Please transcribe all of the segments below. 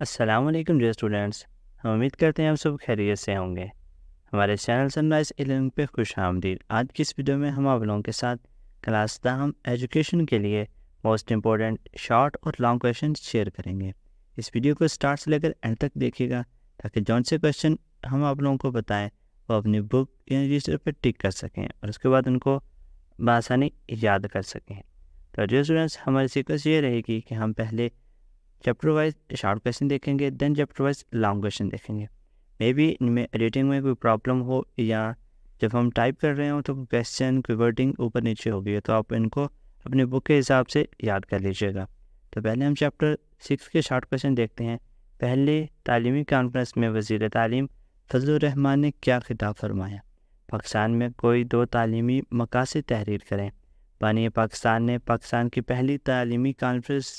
अस्सलाम वालेकुम dear students हम उम्मीद करते हैं आप सब खैरियत से होंगे हमारे चैनल सनराइज इलेवन पे खुश आमदीद आज की इस वीडियो में हम आप लोगों के साथ क्लास दाहम एजुकेशन के लिए मोस्ट इम्पॉर्टेंट शॉर्ट और लॉन्ग क्वेश्चन शेयर करेंगे इस वीडियो को स्टार्ट से लेकर एंड तक देखिएगा ताकि जौन से क्वेश्चन हम आप लोगों को बताएँ वो अपनी बुक या रजिस्टर पर टिक कर सकें और उसके बाद उनको बसानी याद कर सकें तो जो स्टूडेंट्स हमारी सीक्वेंस ये रहेगी कि हम पहले चैप्टर वाइज शार्ट क्वेश्चन देखेंगे then chapter wise long question देखेंगे मे बी इनमें एडिटिंग में कोई प्रॉब्लम हो या जब हम टाइप कर रहे हो तो क्वेश्चन की वर्डिंग ऊपर नीचे होगी तो आप इनको अपने बुक के हिसाब से याद कर लीजिएगा तो पहले हम चैप्टर सिक्स के शार्ट क्वेश्चन देखते हैं पहले तालीमी कॉन्फ्रेंस में वजीर तालीम फजलरहमान ने क्या खिताब फरमाया पाकिस्तान में कोई दो तालीमी मकासद तहरीर करें बानी पाकिस्तान ने पाकिस्तान की पहली तालीमी कॉन्फ्रेंस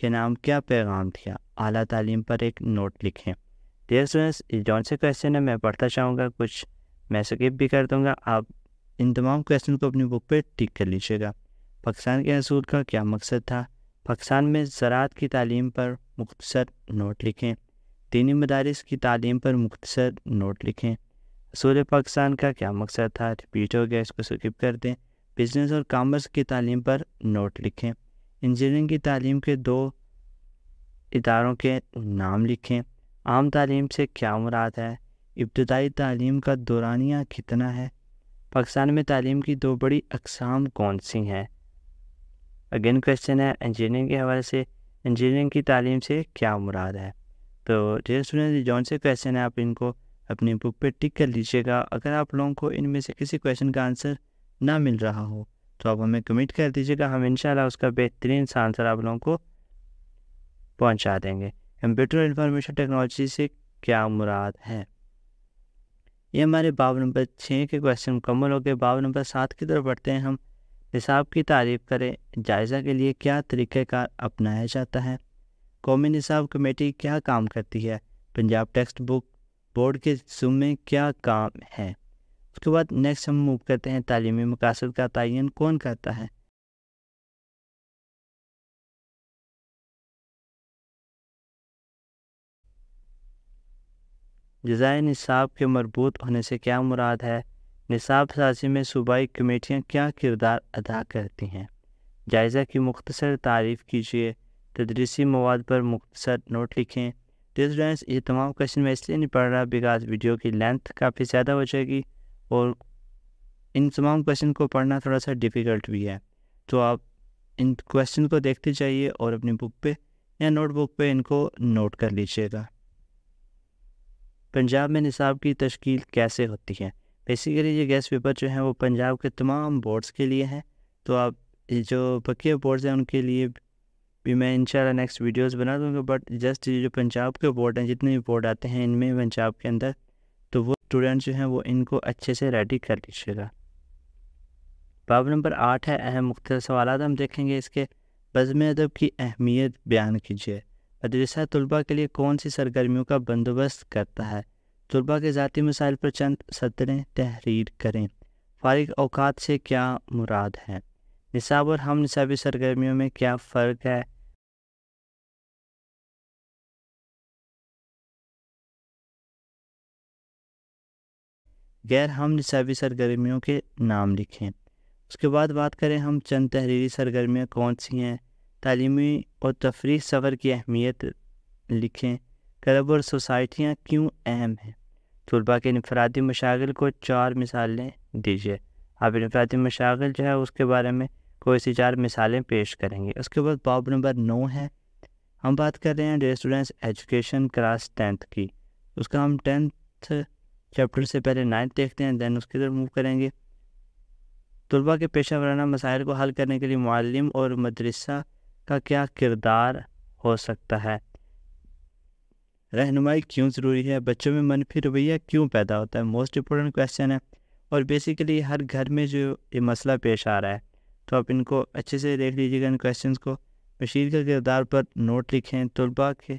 के नाम क्या पैगाम दिया अली तालीम पर एक नोट लिखें डेयर स्टूडेंट्स जौन से क्वेश्चन है मैं पढ़ता चाहूँगा कुछ मैं स्किप भी कर दूँगा आप इन तमाम क्वेश्चन को अपनी बुक पर टिक कर लीजिएगा पाकिस्तान के असूल का क्या मकसद था पाकिस्तान में ज़रात की तालीम पर मुख्तसर नोट लिखें दीनी मदारस की तालीम पर मुख्तसर नोट लिखें असूल पाकिस्तान का क्या मकसद था रिपीट हो गया इसको स्किप कर दें बिजनेस और कामर्स की तालीम पर नोट लिखें इंजीनियरिंग की तालीम के दो इदारों के नाम लिखें आम तालीम से क्या मुराद है इब्तदाई तालीम का दौरानिया कितना है पाकिस्तान में तालीम की दो बड़ी अकसाम कौन सी हैं अगेन क्वेश्चन है इंजीनियरिंग के हवाले से इंजीनियरिंग की तालीम से क्या मुराद है तो डेयर स्टूडेंट जौन से क्वेश्चन है आप इनको अपनी बुक पर टिक कर लीजिएगा अगर आप लोगों को इनमें से किसी क्वेश्चन का आंसर ना मिल रहा हो तो आप हमें कमिट कर दीजिएगा हम इंशाल्लाह उसका बेहतरीन सा आंसर आप लोगों को पहुंचा देंगे कंप्यूटर इंफॉर्मेशन टेक्नोलॉजी से क्या मुराद है ये हमारे बाब नंबर छः के क्वेश्चन मुकम्मल हो गए बाब नंबर सात की तरफ बढ़ते हैं हम निसाब की तारीफ करें जायज़ा के लिए क्या तरीक़ेकार अपनाया जाता है कौमी निसाब कमेटी क्या काम करती है पंजाब टेक्स्ट बुक बोर्ड के जुम्मे क्या काम है उसके बाद नेक्स्ट हम मूव करते हैं तालीमी मकासद का तयन कौन करता है जजाय निसाब के मरबूत होने से क्या मुराद है निसाब साजी में सूबाई कमेटियाँ क्या किरदार अदा करती हैं जायज़ा की मुख्तसर तारीफ़ कीजिए तदरीसी मवाद पर मुख्तसर नोट लिखें डिस्टेंस ये तमाम क्वेश्चन मैं इसलिए नहीं पढ़ रहा बिकॉज वीडियो की लेंथ काफ़ी ज़्यादा हो जाएगी और इन तमाम क्वेश्चन को पढ़ना थोड़ा सा डिफ़िकल्ट भी है तो आप इन क्वेश्चन को देखते जाइए और अपनी बुक पे या नोटबुक पे इनको नोट कर लीजिएगा पंजाब में निसाब की तश्कील कैसे होती है बेसिकली ये गैस पेपर जो हैं वो पंजाब के तमाम बोर्ड्स के लिए हैं तो आप जो पक्के बोर्ड्स हैं उनके लिए भी मैं इंशाल्लाह नेक्स्ट वीडियोस बना दूंगा बट जस्ट ये जो पंजाब के बोर्ड हैं जितने भी बोर्ड आते हैं इनमें पंजाब के अंदर स्टूडेंट जो हैं वो इनको अच्छे से रेडी कर लीजिएगा बाब नंबर आठ है अहम मुख्त सवाल हम देखेंगे इसके बज़म अदब की अहमियत बयान कीजिए मदरसा तलबा के लिए कौन सी सरगर्मियों का बंदोबस्त करता है तलबा के ज़ाती मसाइल पर चंद सदरें तहरीर करें फारिग अवकात से क्या मुराद है निसाब और हम निसाबी सरगर्मियों में क्या फ़र्क है गैर हम शबी सरगर्मियों के नाम लिखें उसके बाद बात करें हम चंद तहरीरी सरगर्मियाँ कौन सी हैं तलीमी और तफरी सफ़र की अहमियत लिखें क्लब और सोसाइटियाँ क्यों अहम हैं तलबा के इनफरादी मशागल को चार मिसालें दीजिए आप इनफरादी मशागल जो है उसके बारे में कोई सी चार मिसालें पेश करेंगे उसके बाद बॉब नंबर नौ है हम बात कर रहे हैं रेस्टोरेंट्स एजुकेशन क्लास टेंथ की उसका हम टेंथ चैप्टर से पहले नाइन्थ देखते हैं दैन उसकी तरफ मूव करेंगे तलबा के पेशा वराना मसाइल को हल करने के लिए मालम और मदरसा का क्या किरदार हो सकता है रहनुमाई क्यों ज़रूरी है बच्चों में मनफी रवैया क्यों पैदा होता है मोस्ट इम्पोर्टेंट क्वेश्चन है और बेसिकली हर घर में जो ये मसला पेश आ रहा है तो आप इनको अच्छे से देख लीजिएगा इन क्वेश्चन को बशीर के किरदार पर नोट लिखें तलबा के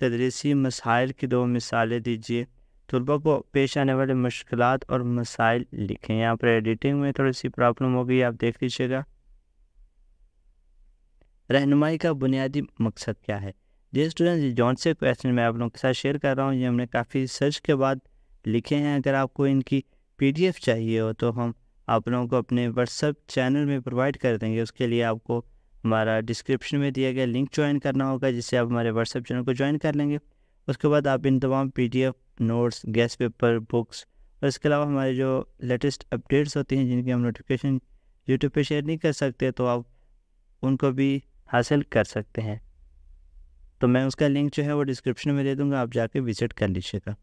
तदरीसी मसाइल की दो मिसालें दीजिए तलबा को पेश आने वाले मुश्किल और मसाइल लिखें यहाँ पर एडिटिंग में थोड़ी सी प्रॉब्लम होगी आप देख लीजिएगा रहनुमाई का बुनियादी मकसद क्या है जी स्टूडेंट जॉन से क्वेश्चन मैं आप लोगों के साथ शेयर कर रहा हूँ ये हमने काफ़ी सर्च के बाद लिखे हैं अगर आपको इनकी पी चाहिए हो तो हम आप लोगों को अपने व्हाट्सएप चैनल में प्रोवाइड कर देंगे उसके लिए आपको हमारा डिस्क्रिप्शन में दिया गया लिंक ज्वाइन करना होगा जिससे आप हमारे व्हाट्सएप चैनल को ज्वाइन कर लेंगे उसके बाद आप इन तमाम पी नोट्स गैस पेपर बुक्स और इसके अलावा हमारे जो लेटेस्ट अपडेट्स होती हैं जिनकी हम नोटिफिकेशन यूट्यूब पे शेयर नहीं कर सकते तो आप उनको भी हासिल कर सकते हैं तो मैं उसका लिंक जो है वो डिस्क्रिप्शन में दे दूँगा आप जाके विज़िट कर लीजिएगा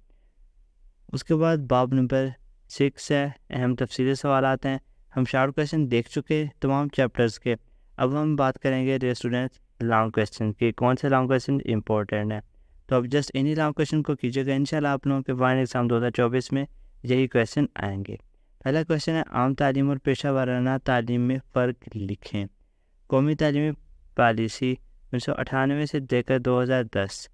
उसके बाद बाब नंबर सिक्स है अहम तफसीली सवाल आते हैं हम शार्ट क्वेश्चन देख चुके तमाम चैप्टर्स के अब हम बात करेंगे स्टूडेंट्स लॉन्ग क्वेश्चन के कौन से लॉन्ग क्वेश्चन इंपॉर्टेंट हैं तो आप जस्ट इन्हीं लाभ क्वेश्चन को कीजिएगा इन आप लोगों के वाइन एग्ज़ाम दो हज़ार चौबीस में यही क्वेश्चन आएंगे पहला क्वेश्चन है आम तालीम और पेशा वाराना तालीम में फ़र्क लिखें कौमी तालीमी पॉलिसी उन्नीस सौ अठानवे से देकर दो हज़ार दस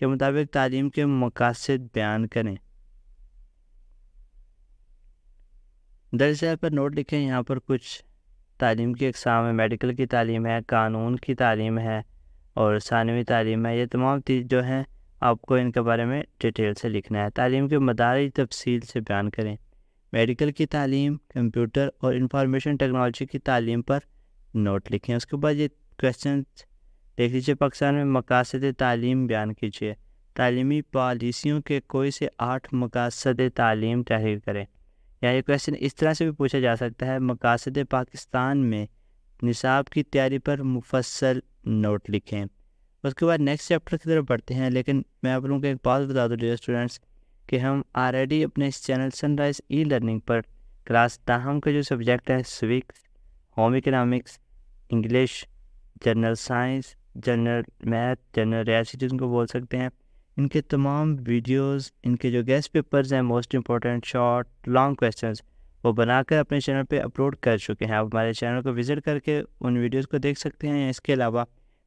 के मुताबिक तालीम के मकासद बयान करें दर्ज पर नोट लिखें यहाँ पर कुछ तालीम की अकसाम है मेडिकल की तालीम है कानून की तालीम है और सानवी तालीम है ये तमाम चीज़ जो हैं आपको इनके बारे में डिटेल से लिखना है तालीम के मदारी तफसील से बयान करें मेडिकल की तालीम कंप्यूटर और इंफॉर्मेशन टेक्नोलॉजी की तालीम पर नोट लिखें उसके बाद ये क्वेश्चन देख लीजिए पाकिस्तान में मकासद तालीम बयान कीजिए तालीमी पॉलिसियों के कोई से आठ मकासद तालीम तहरीर करें या ये क्वेश्चन इस तरह से भी पूछा जा सकता है मकासद पाकिस्तान में निसाब की तैयारी पर मुफसल नोट लिखें उसके बाद नेक्स्ट चैप्टर की तरफ बढ़ते हैं लेकिन मैं आप लोगों को एक बात बता दूँ डियर स्टूडेंट्स कि हम ऑलरेडी अपने इस चैनल सनराइज ई लर्निंग पर क्लास ताहम के जो सब्जेक्ट हैं civics home economics English general science general math general रियासी जिनको बोल सकते हैं इनके तमाम वीडियोस इनके जो गेस्ट पेपर्स हैं most important short long questions वो बनाकर अपने चैनल पे अपलोड कर चुके हैं आप हमारे चैनल को विज़िट करके उन वीडियोस को देख सकते हैं इसके अलावा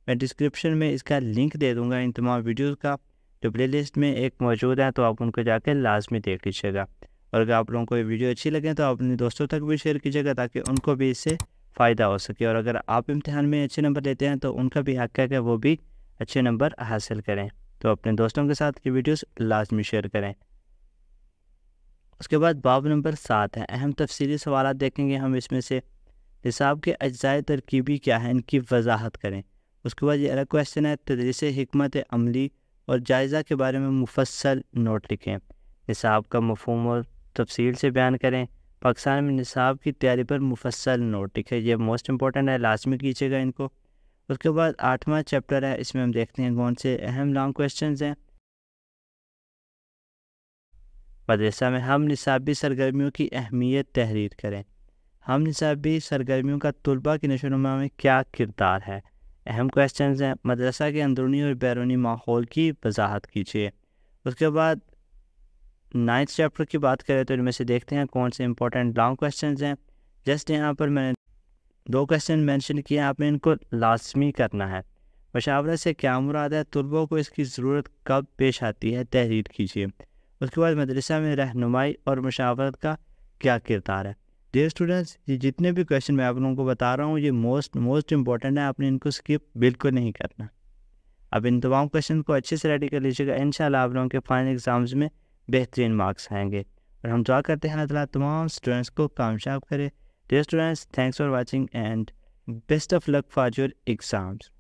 मैं डिस्क्रिप्शन में इसका लिंक दे दूँगा इन तमाम वीडियोज़ का जो प्ले लिस्ट में एक मौजूद है तो आप उनको जाकर लाजमी देख लीजिएगा और अगर आप लोगों को ये वीडियो अच्छी लगे तो आप अपने दोस्तों तक भी शेयर कीजिएगा ताकि उनको भी इससे फ़ायदा हो सके और अगर आप इम्तहान में अच्छे नंबर लेते हैं तो उनका भी हक है कि वो भी अच्छे नंबर हासिल करें तो अपने दोस्तों के साथ ये वीडियोस लाजमी शेयर करें उसके बाद बाब नंबर सात है अहम तफसीली सवाल देखेंगे हम इसमें से निसाब के अज्जाए तरकीबी क्या है इनकी वजाहत करें उसके बाद ये अलग क्वेश्चन है तदरीस हमत अमली और जायज़ा के बारे में मुफसल नोट लिखें निसाब का मफहम और तफसील से बयान करें पाकिस्तान में निसाब की तैयारी पर मुफसल नोट लिखें यह मोस्ट इंपॉर्टेंट है लाजमी कीजिएगा इनको उसके बाद आठवां चैप्टर है इसमें हम देखते हैं कौन से अहम लॉन्ग क्वेश्चन हैं मदरसा में हम निसाबी सरगर्मियों की अहमियत तहरीर करें हम निसाबी सरगर्मियों का तलबा की नशोनुमा में क्या किरदार है अहम क्वेश्चन हैं मदरसा के अंदरूनी और बैरूनी माहौल की वजाहत कीजिए उसके बाद नाइन्थ चैप्टर की बात करें तो इनमें से देखते हैं कौन से इंपॉर्टेंट लॉन्ग क्वेश्चन हैं जस्ट यहाँ पर मैंने दो क्वेश्चन मैंशन किए आपने इनको लाजमी करना है मशावरत से क्या मुराद है तुलबों को इसकी ज़रूरत कब पेश आती है तहरीर कीजिए उसके बाद मदरसा में रहनुमाई और मशावरत का क्या किरदार है डियर स्टूडेंट्स ये जितने भी क्वेश्चन मैं आप लोगों को बता रहा हूँ ये मोस्ट मोस्ट इंपॉर्टेंट है आपने इनको स्किप बिल्कुल नहीं करना अब इन तमाम क्वेश्चन को अच्छे से रेडी कर लीजिएगा इन आप लोगों के फाइनल एग्ज़ाम्स में बेहतरीन मार्क्स आएंगे और हम दुआ करते हैं अल्लाह तमाम स्टूडेंट्स को कामयाब करे dear students thanks for watching and best of luck for your exams